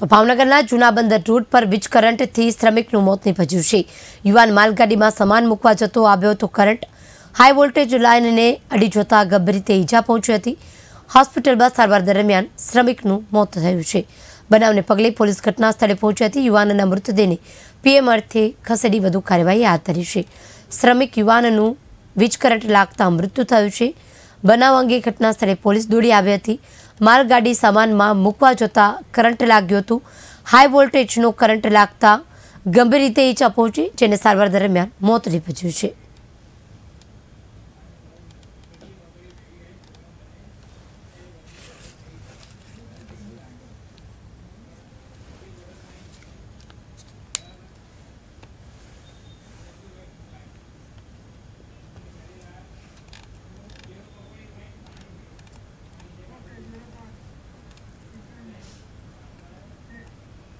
તો ભાવનગરના જૂના બંદર રૂટ પર વીજ કરંટથી શ્રમિકનું મોત નિપજ્યું છે યુવાન માલગાડીમાં સામાન મૂકવા જતો આવ્યો હતો કરંટ હાઈ વોલ્ટેજ લાઇનને અડી જોતા ગંભીર રીતે ઈજા પહોંચી હતી હોસ્પિટલમાં સારવાર દરમિયાન શ્રમિકનું મોત થયું છે બનાવને પગલે પોલીસ ઘટના સ્થળે પહોંચી હતી યુવાનના મૃતદેહને પીએમ અર્થે ખસેડી વધુ કાર્યવાહી હાથ ધરી છે શ્રમિક યુવાનનું વીજ કરંટ લાગતા મૃત્યુ થયું છે બનાવ અંગે ઘટના સ્થળે પોલીસ દોડી આવી હતી માલગાડી સામાનમાં મૂકવા જોતા કરંટ લાગ્યું હતું હાઈ વોલ્ટેજનો કરંટ લાગતા ગંભીર રીતે ઈજા પહોંચી જેને સારવાર દરમિયાન મોત નીપજ્યું છે